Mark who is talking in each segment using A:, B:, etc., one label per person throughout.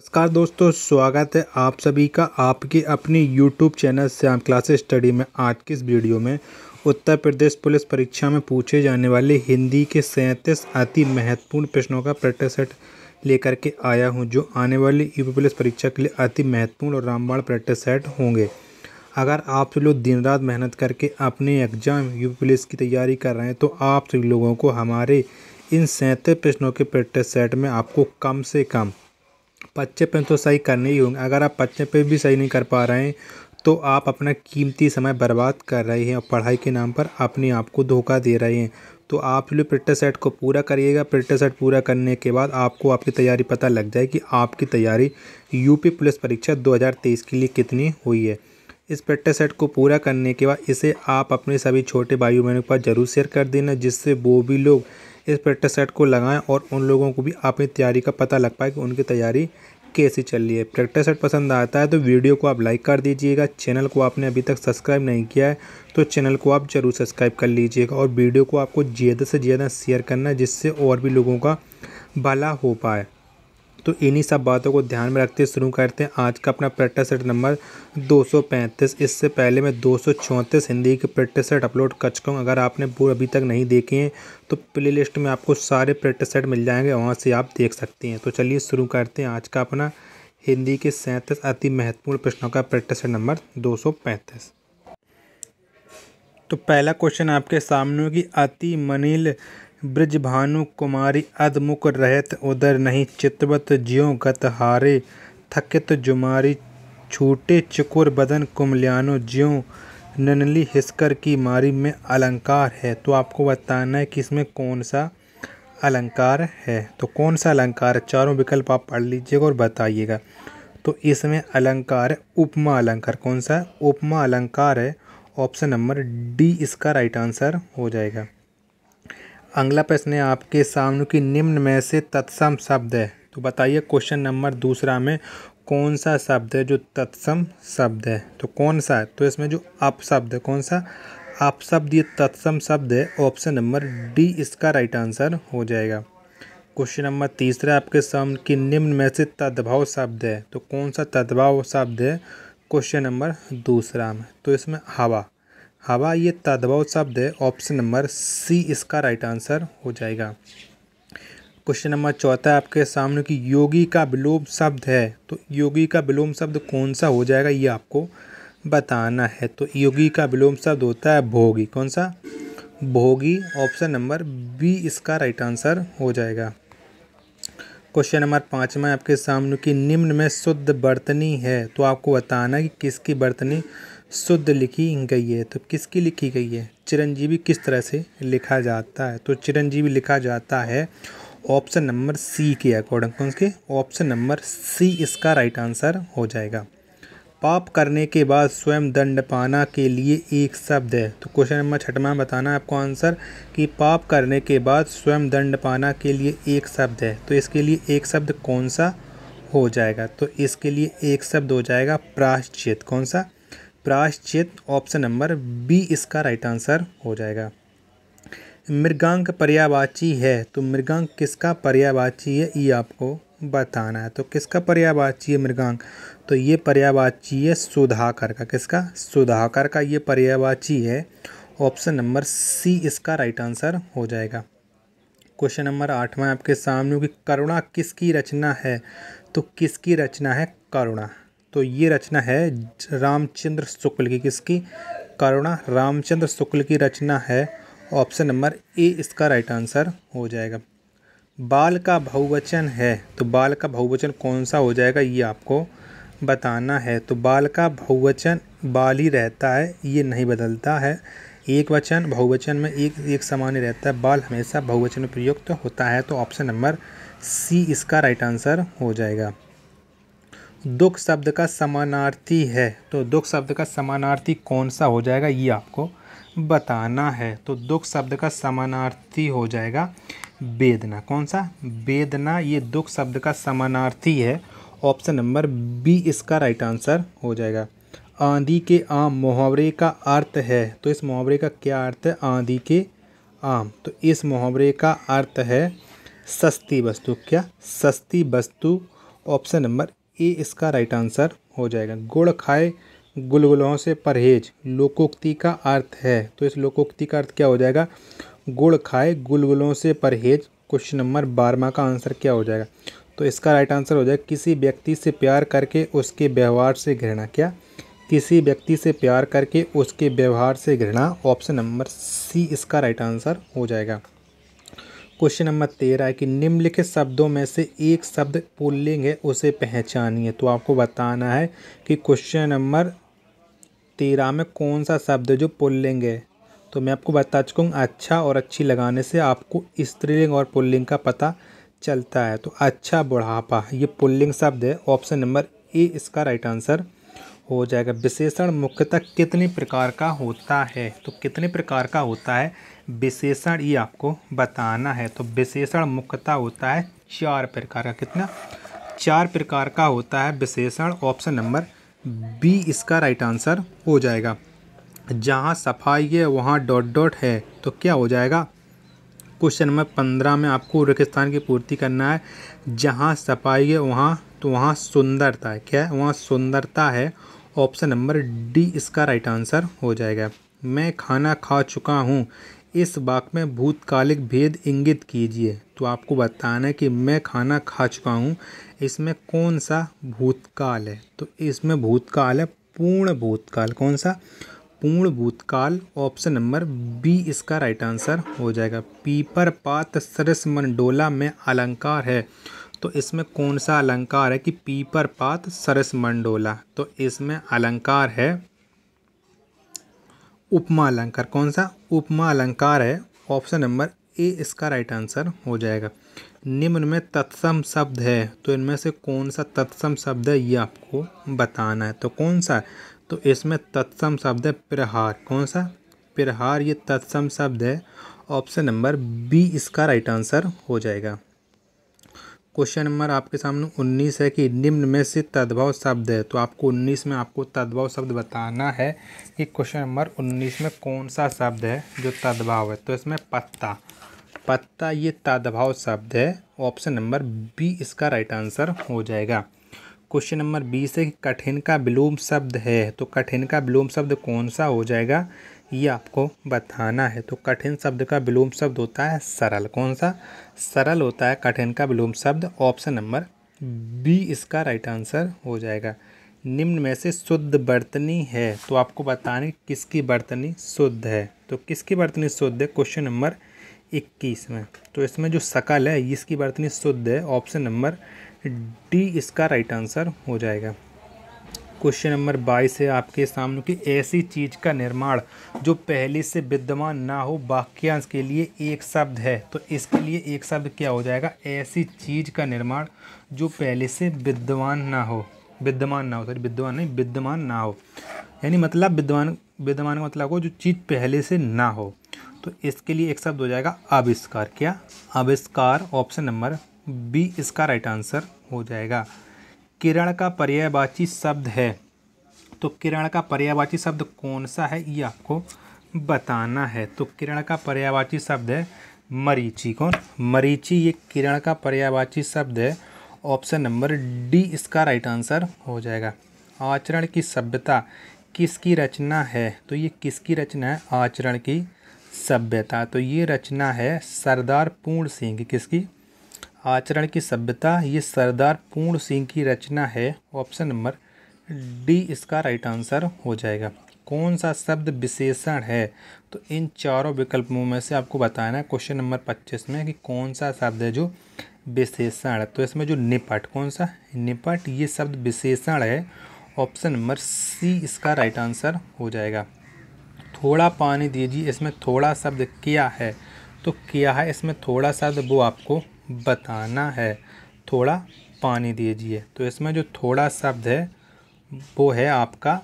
A: नमस्कार दोस्तों स्वागत है आप सभी का आपके अपने YouTube channel Shyam classes study में आज की इस वीडियो में उत्तर प्रदेश पुलिस परीक्षा में पूछे जाने वाले हिंदी के सैंतीस अति महत्वपूर्ण प्रश्नों का प्रैक्टिस सेट लेकर के आया हूं जो आने वाली यूपी पुलिस परीक्षा के लिए अति महत्वपूर्ण और रामबाण प्रैक्टिस सेट होंगे अगर आप सभी लोग दिन रात मेहनत करके अपने एग्जाम यूपी पुलिस की तैयारी कर रहे हैं तो आप सभी लोगों को हमारे इन सैंतीस प्रश्नों के प्रैक्टिस सेट में आपको कम से कम बच्चे पेन तो सही करने ही होंगे अगर आप बच्चे पेन भी सही नहीं कर पा रहे हैं तो आप अपना कीमती समय बर्बाद कर रहे हैं और पढ़ाई के नाम पर अपने आप को धोखा दे रहे हैं तो आप जो प्रैक्टिस सेट को पूरा करिएगा प्रैक्टिस सेट पूरा करने के बाद आपको आपकी तैयारी पता लग जाए कि आपकी तैयारी यूपी पुलिस परीक्षा 2023 के लिए कितनी हुई है इस प्रैक्टिस सेट को पूरा करने के बाद इसे आप अपने सभी छोटे भाई बहनों के पास ज़रूर शेयर कर देना जिससे वो भी लोग इस प्रैक्टिस सेट को लगाएं और उन लोगों को भी अपनी तैयारी का पता लग पाए कि उनकी तैयारी कैसी चल रही है प्रैक्टिस सेट पसंद आता है तो वीडियो को आप लाइक कर दीजिएगा चैनल को आपने अभी तक सब्सक्राइब नहीं किया है तो चैनल को आप ज़रूर सब्सक्राइब कर लीजिएगा और वीडियो को आपको ज़्यादा से ज़्यादा शेयर करना जिससे और भी लोगों का भला हो पाए तो इन्हीं सब बातों को ध्यान में रखते शुरू करते हैं आज का अपना प्रैक्टिस सेट नंबर 235 इससे पहले मैं दो हिंदी के प्रैक्टिस सेट अपलोड कर चुका हूँ अगर आपने वो अभी तक नहीं देखे हैं तो प्ले लिस्ट में आपको सारे प्रैक्टिस सेट मिल जाएंगे वहाँ से आप देख सकते हैं तो चलिए शुरू करते हैं आज का अपना हिंदी के सैंतीस अति महत्वपूर्ण प्रश्नों का प्रैक्टिस सेट नंबर दो तो पहला क्वेश्चन आपके सामने होगी अति मनील ब्रज भानु कुमारी अधमुख रहत उदर नहीं चितवत ज्यो गत हारे थकित जुमारी छूटे चकुर बदन कुमल्यानो ज्यो नन्नली हिस्कर की मारी में अलंकार है तो आपको बताना है कि इसमें कौन सा अलंकार है तो कौन सा अलंकार चारों विकल्प आप पढ़ लीजिएगा और बताइएगा तो इसमें अलंकार है उपमा अलंकार कौन सा उपमा अलंकार है ऑप्शन नंबर डी इसका राइट आंसर हो जाएगा अगला प्रश्न है आपके सामने की निम्न में से तत्सम शब्द है तो बताइए क्वेश्चन नंबर दूसरा में कौन सा शब्द है जो तत्सम शब्द है तो कौन सा है तो इसमें जो अप शब्द है कौन सा अप शब्द ये तत्सम शब्द है ऑप्शन नंबर डी इसका राइट आंसर हो जाएगा क्वेश्चन नंबर तीसरा आपके सामने कि निम्न में से तद्भाव शब्द है तो कौन सा तद्भाव शब्द है क्वेश्चन नंबर दूसरा में तो इसमें हवा हवा ये तद्भाव शब्द है ऑप्शन नंबर सी इसका राइट आंसर हो जाएगा क्वेश्चन नंबर चौथा आपके सामने कि योगी का विलोम शब्द है तो योगी का विलोम शब्द कौन सा हो जाएगा ये आपको बताना है तो योगी का विलोम शब्द होता है भोगी कौन सा भोगी ऑप्शन नंबर बी इसका राइट आंसर हो जाएगा क्वेश्चन नंबर पाँच में आपके सामने कि निम्न में शुद्ध बर्तनी है तो आपको बताना है कि किसकी बर्तनी शुद्ध लिखी गई है तो किसकी लिखी गई है चिरंजीवी किस तरह से लिखा जाता है तो चिरंजीवी लिखा जाता है ऑप्शन नंबर सी के अकॉर्डिंग कौन के ऑप्शन नंबर सी इसका राइट आंसर हो जाएगा पाप करने के बाद स्वयं दंड पाना के लिए एक शब्द है तो क्वेश्चन नंबर छठवा बताना है आपको आंसर कि पाप करने के बाद स्वयं दंड पाना के लिए एक शब्द है तो इसके लिए एक शब्द कौन सा हो जाएगा तो इसके लिए एक शब्द हो जाएगा प्राश्चित कौन सा प्राश्चित ऑप्शन नंबर बी इसका राइट आंसर हो जाएगा मृगांक पर्यावाची है तो मृगांक किसका पर्यावाची है ये आपको बताना है तो किसका पर्यावाची है मृगांक तो ये पर्यावाची है सुधाकर का किसका सुधाकर का ये पर्यावाची है ऑप्शन नंबर सी इसका राइट आंसर हो जाएगा क्वेश्चन नंबर आठवां आपके सामने कि करुणा किसकी रचना है तो किसकी रचना है करुणा तो ये रचना है रामचंद्र शुक्ल की किसकी करुणा रामचंद्र शुक्ल की रचना है ऑप्शन नंबर ए इसका राइट आंसर हो जाएगा बाल का बहुवचन है तो बाल का बहुवचन कौन सा हो जाएगा ये आपको बताना है तो बाल का बहुवचन बाल ही रहता है ये नहीं बदलता है एक वचन बहुवचन में एक एक समान ही रहता है बाल हमेशा बहुवचन में प्रयुक्त तो होता है तो ऑप्शन नंबर सी इसका राइट आंसर हो जाएगा दुख शब्द का समानार्थी है तो दुख शब्द का समानार्थी कौन सा हो जाएगा ये आपको बताना है तो दुख शब्द का समानार्थी हो जाएगा वेदना कौन सा वेदना ये दुख शब्द का समानार्थी है ऑप्शन नंबर बी इसका राइट आंसर हो जाएगा आंधी के आम मुहावरे का अर्थ है तो इस मुहावरे का क्या अर्थ है आंधी के आम तो इस मुहावरे का अर्थ है सस्ती वस्तु क्या सस्ती वस्तु ऑप्शन नंबर ए इसका राइट आंसर हो जाएगा गुड़ खाए गुलगुलों से परहेज लोकोक्ति का अर्थ है तो इस लोकोक्ति का अर्थ क्या हो जाएगा गुड़ खाए गुलगुलों से परहेज क्वेश्चन नंबर बारहवा का आंसर क्या हो जाएगा तो इसका राइट आंसर हो जाएगा किसी व्यक्ति से प्यार करके उसके व्यवहार से घृणा क्या किसी व्यक्ति से प्यार करके उसके व्यवहार से घृणा ऑप्शन नंबर सी इसका राइट आंसर हो जाएगा क्वेश्चन नंबर तेरह है कि निम्नलिखित शब्दों में से एक शब्द पुल्लिंग है उसे पहचानिए तो आपको बताना है कि क्वेश्चन नंबर तेरह में कौन सा शब्द है जो पुल्लिंग है तो मैं आपको बता चुका हूँ अच्छा और अच्छी लगाने से आपको स्त्रीलिंग और पुल्लिंग का पता चलता है तो अच्छा बुढ़ापा ये पुल्लिंग शब्द है ऑप्शन नंबर ए इसका राइट आंसर हो जाएगा विशेषण मुख्यतः कितने प्रकार का होता है तो कितने प्रकार का होता है विशेषण ये आपको बताना है तो विशेषण मुख्यतः होता है चार प्रकार का कितना चार प्रकार का होता है विशेषण ऑप्शन नंबर बी इसका राइट आंसर हो जाएगा जहाँ सफाई है वहाँ डॉट डॉट है तो क्या हो जाएगा क्वेश्चन नंबर पंद्रह में आपको रेगिस्तान की पूर्ति करना है जहाँ सफाई है वहाँ तो वहाँ सुंदरता है क्या है वहाँ सुंदरता है ऑप्शन नंबर डी इसका राइट आंसर हो जाएगा मैं खाना खा चुका हूँ इस वाक्य में भूतकालिक भेद इंगित कीजिए तो आपको बताना है कि मैं खाना खा चुका हूँ इसमें कौन सा भूतकाल है तो इसमें भूतकाल है पूर्ण भूतकाल कौन सा पूर्ण भूतकाल ऑप्शन नंबर बी इसका राइट आंसर हो जाएगा पीपर पात सरस मंडोला में अलंकार है तो इसमें कौन सा अलंकार है कि पीपर पात सरस मंडोला तो इसमें अलंकार है उपमा अलंकार कौन सा उपमा अलंकार है ऑप्शन नंबर ए इसका राइट आंसर हो जाएगा निम्न में तत्सम शब्द है तो इनमें से कौन सा तत्सम शब्द है ये आपको बताना है तो कौन सा तो इसमें तत्सम शब्द है प्रहार कौन सा प्रहार ये तत्सम शब्द है ऑप्शन नंबर बी इसका राइट आंसर हो जाएगा क्वेश्चन नंबर आपके सामने उन्नीस है कि निम्न में से तद्भव शब्द है तो आपको उन्नीस में आपको तद्भव शब्द बताना है कि क्वेश्चन नंबर उन्नीस में कौन सा शब्द है जो तद्भव है तो इसमें पत्ता पत्ता ये तद्भव शब्द है ऑप्शन नंबर बी इसका राइट आंसर हो जाएगा क्वेश्चन नंबर बीस है कि कठिन का विलोम शब्द है तो कठिन का विलोम शब्द कौन सा हो जाएगा ये आपको बताना है तो कठिन शब्द का विलोम शब्द होता है सरल कौन सा सरल होता है कठिन का विलोम शब्द ऑप्शन नंबर बी इसका राइट आंसर हो जाएगा निम्न में से शुद्ध बर्तनी है तो आपको बताने किसकी बर्तनी शुद्ध है तो किसकी बर्तनी शुद्ध है क्वेश्चन नंबर इक्कीस में तो इसमें जो शकल है इसकी बर्तनी शुद्ध है ऑप्शन नंबर डी इसका राइट आंसर हो जाएगा क्वेश्चन नंबर बाईस है आपके सामने कि ऐसी चीज़ का निर्माण जो पहले से विद्यमान ना हो वाक्यांश के लिए एक शब्द है तो इसके लिए एक शब्द क्या हो जाएगा ऐसी चीज़ का निर्माण जो पहले से विद्यमान ना हो विद्यमान ना हो सॉरी विद्यमान नहीं विद्यमान ना हो यानी मतलब विद्यमान विद्यमान का मतलब हो जो चीज़ पहले से ना हो तो इसके लिए एक शब्द हो जाएगा आविष्कार क्या आविष्कार ऑप्शन नंबर बी इसका राइट आंसर हो जाएगा किरण का पर्यायवाची शब्द है तो किरण का पर्यायवाची शब्द कौन सा है ये आपको बताना है तो किरण का पर्यायवाची शब्द है मरीची कौन मरीची ये किरण का पर्यायवाची शब्द है ऑप्शन नंबर डी इसका राइट आंसर हो जाएगा आचरण की सभ्यता किसकी रचना है तो ये किसकी रचना है आचरण की सभ्यता तो ये रचना है सरदार पूर्ण सिंह किसकी आचरण की सभ्यता ये सरदार पूर्ण सिंह की रचना है ऑप्शन नंबर डी इसका राइट आंसर हो जाएगा कौन सा शब्द विशेषण है तो इन चारों विकल्पों में से आपको बताना है क्वेश्चन नंबर पच्चीस में कि कौन सा शब्द है जो विशेषण तो इसमें जो निपट कौन सा निपट ये शब्द विशेषण है ऑप्शन नंबर सी इसका राइट आंसर हो जाएगा थोड़ा पानी दीजिए इसमें थोड़ा शब्द क्या है तो क्या है इसमें थोड़ा शब्द वो आपको बताना है थोड़ा पानी दीजिए तो इसमें जो थोड़ा शब्द है वो है आपका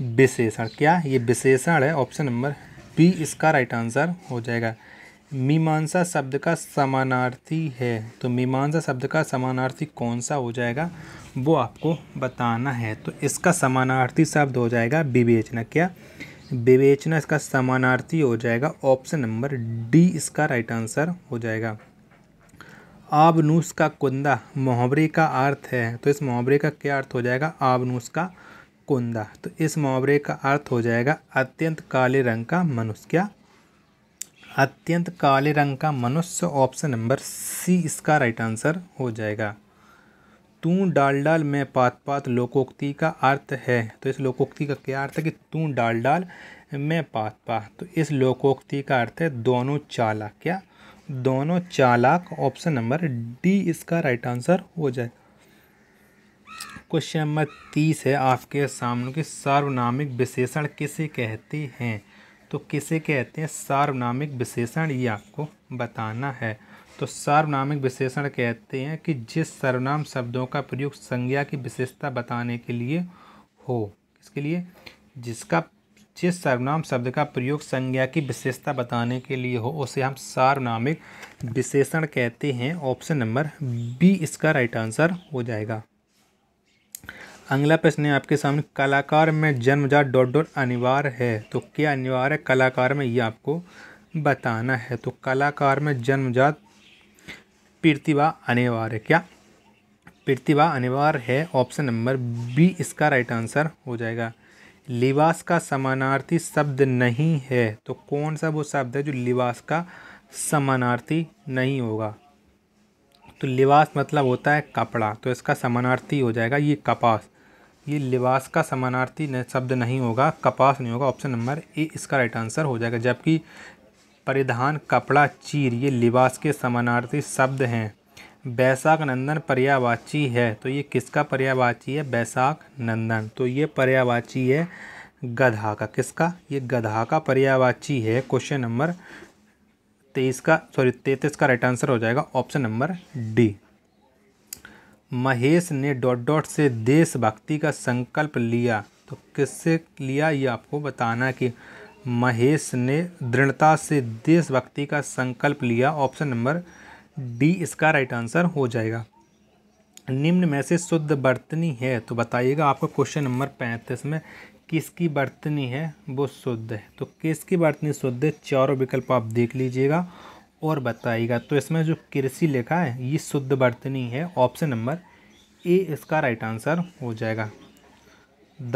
A: विशेषण क्या ये विशेषण है ऑप्शन नंबर बी इसका राइट आंसर हो जाएगा मीमांसा शब्द का समानार्थी है तो मीमांसा शब्द का समानार्थी कौन सा हो जाएगा वो आपको बताना है तो इसका समानार्थी शब्द हो जाएगा विवेचना क्या विवेचना इसका समानार्थी हो जाएगा ऑप्शन नंबर डी इसका राइट आंसर हो जाएगा आबनूस का कुंदा मुहावरे का अर्थ है तो इस मुहावरे का क्या अर्थ हो जाएगा आबनूस का कुंदा तो इस मुहावरे का अर्थ हो जाएगा अत्यंत काले रंग का मनुष्य क्या अत्यंत काले रंग का मनुष्य ऑप्शन नंबर सी इसका राइट आंसर हो जाएगा तू डाल डाल में पात पात लोकोक्ति का अर्थ है तो इस लोकोक्ति का क्या अर्थ है कि तू डाल डाल में पात पात तो इस लोकोक्ति का अर्थ है दोनों चाला क्या दोनों चालाक ऑप्शन नंबर डी इसका राइट आंसर हो जाए क्वेश्चन नंबर तीस है आपके सामने की सार्वनामिक विशेषण किसे कहते हैं तो किसे कहते हैं सार्वनामिक विशेषण ये आपको बताना है तो सार्वनामिक विशेषण कहते हैं कि जिस सर्वनाम शब्दों का प्रयोग संज्ञा की विशेषता बताने के लिए हो इसके लिए जिसका जिस सर्वनाम शब्द का प्रयोग संज्ञा की विशेषता बताने के लिए हो उसे हम सार्वनामिक विशेषण कहते हैं ऑप्शन नंबर बी इसका राइट आंसर हो जाएगा अगला प्रश्न है आपके सामने कलाकार में जन्मजात डॉट डॉट अनिवार्य है तो क्या अनिवार्य है कलाकार में ये आपको बताना है तो कलाकार में जन्मजात प्रतिभा अनिवार्य क्या प्रतिभा अनिवार्य है ऑप्शन नंबर बी इसका राइट आंसर हो जाएगा लिबास का समानार्थी शब्द नहीं है तो कौन सा वो शब्द है जो लिबास का समानार्थी नहीं होगा तो लिबास मतलब होता है कपड़ा तो इसका समानार्थी हो जाएगा ये कपास ये लिबास का समानार्थी शब्द नहीं होगा कपास नहीं होगा ऑप्शन नंबर ए इसका राइट आंसर हो जाएगा जबकि परिधान कपड़ा चीर ये लिबास के समानार्थी शब्द हैं बैसाख नंदन पर्यावाची है तो ये किसका पर्यावाची है बैसाख नंदन तो ये पर्यावाची है गधा का किसका ये गधा का पर्यावाची है क्वेश्चन नंबर तेईस का सॉरी तैतीस का राइट आंसर हो जाएगा ऑप्शन नंबर डी महेश ने डॉट डॉट से देशभक्ति का संकल्प लिया तो किससे लिया ये आपको बताना कि महेश ने दृढ़ता से देशभक्ति का संकल्प लिया ऑप्शन नंबर डी इसका राइट आंसर हो जाएगा निम्न में से शुद्ध बर्तनी है तो बताइएगा आपका क्वेश्चन नंबर पैंतीस में किसकी बर्तनी है वो शुद्ध है तो किसकी बर्तनी शुद्ध है चारों विकल्प आप देख लीजिएगा और बताइएगा तो इसमें जो कृषि लिखा है ये शुद्ध बर्तनी है ऑप्शन नंबर ए इसका राइट आंसर हो जाएगा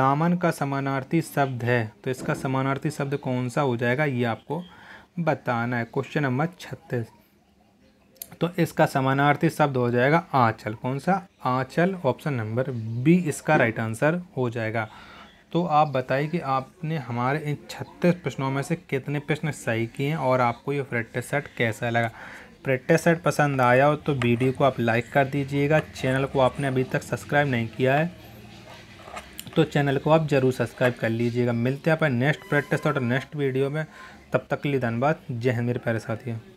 A: दामन का समानार्थी शब्द है तो इसका समानार्थी शब्द कौन सा हो जाएगा ये आपको बताना है क्वेश्चन नंबर छत्तीस तो इसका समानार्थी शब्द हो जाएगा आंचल कौन सा आंचल ऑप्शन नंबर बी इसका राइट आंसर हो जाएगा तो आप बताइए कि आपने हमारे इन छत्तीस प्रश्नों में से कितने प्रश्न सही किए हैं और आपको ये प्रैक्टिस सेट कैसा लगा प्रैक्टिस सेट पसंद आया हो तो वीडियो को आप लाइक कर दीजिएगा चैनल को आपने अभी तक सब्सक्राइब नहीं किया है तो चैनल को आप ज़रूर सब्सक्राइब कर लीजिएगा मिलते हैं अपन नेक्स्ट प्रैक्टिस और नेक्स्ट वीडियो में तब तक के लिए धन्यवाद जय हिंद मेरे प्यारे साथियों